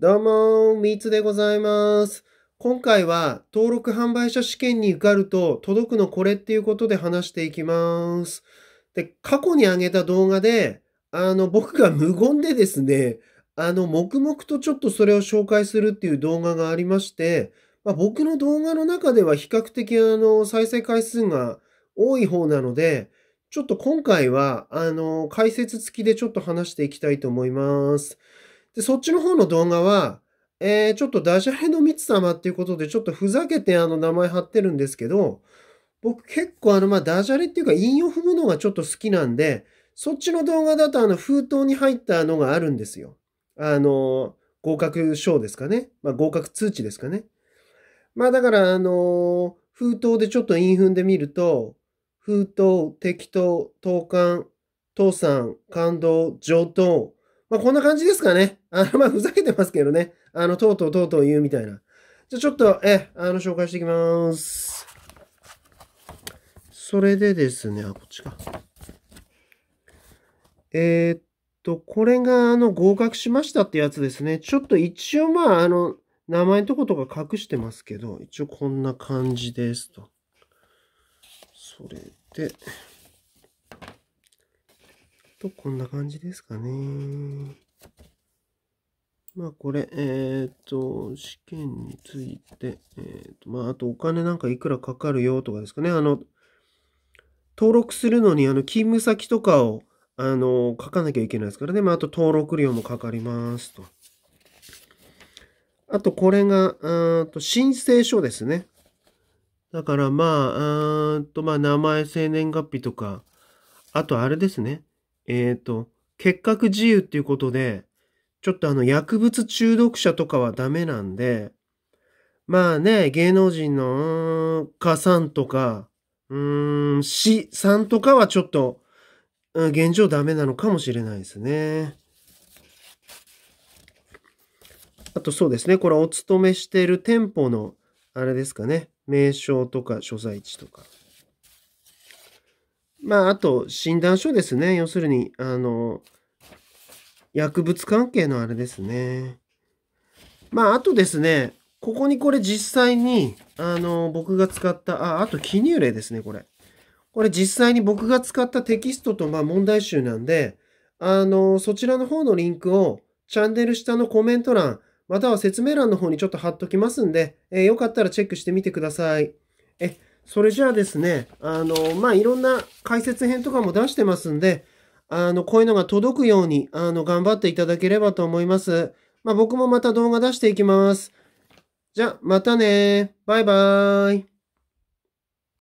どうも、みつでございます。今回は登録販売者試験に受かると届くのこれっていうことで話していきます。で、過去に上げた動画で、あの、僕が無言でですね、あの、黙々とちょっとそれを紹介するっていう動画がありまして、まあ、僕の動画の中では比較的あの、再生回数が多い方なので、ちょっと今回は、あの、解説付きでちょっと話していきたいと思います。で、そっちの方の動画は、えー、ちょっとダジャレの密様っていうことで、ちょっとふざけてあの名前貼ってるんですけど、僕結構あの、まダジャレっていうか、韻を踏むのがちょっと好きなんで、そっちの動画だとあの、封筒に入ったのがあるんですよ。あの、合格賞ですかね。まあ、合格通知ですかね。まあ、だから、あの封筒でちょっと韻踏んでみると、封筒、適当、投函、倒産、感動、上等、まあ、こんな感じですかね。あの、まあ、ふざけてますけどね。あの、とうとうとうとう言うみたいな。じゃ、ちょっと、え、あの、紹介していきます。それでですね、あ、こっちか。えー、っと、これが、あの、合格しましたってやつですね。ちょっと一応、まあ、あの、名前のとことか隠してますけど、一応こんな感じですと。それで、と、こんな感じですかね。まあ、これ、えっ、ー、と、試験について、えっ、ー、と、まあ、あとお金なんかいくらかかるよとかですかね。あの、登録するのに、あの、勤務先とかを、あの、書かなきゃいけないですからね。まあ、あと登録料もかかりますと。あと、これが、あと申請書ですね。だから、まあ、あと、まあ、名前、生年月日とか、あと、あれですね。えっ、ー、と、結核自由っていうことで、ちょっとあの薬物中毒者とかはダメなんで、まあね、芸能人の、加さんとか、うーん、死さんとかはちょっと、うん、現状ダメなのかもしれないですね。あとそうですね、これお勤めしている店舗の、あれですかね、名称とか所在地とか。まあ、あと、診断書ですね。要するに、あの、薬物関係のあれですね。まあ、あとですね、ここにこれ実際に、あの、僕が使った、あ、あと記入例ですね、これ。これ実際に僕が使ったテキストと、まあ、問題集なんで、あの、そちらの方のリンクを、チャンネル下のコメント欄、または説明欄の方にちょっと貼っときますんで、えー、よかったらチェックしてみてください。え、それじゃあですね、あの、まあ、いろんな解説編とかも出してますんで、あの、こういうのが届くように、あの、頑張っていただければと思います。まあ、僕もまた動画出していきます。じゃまたねバイバーイ。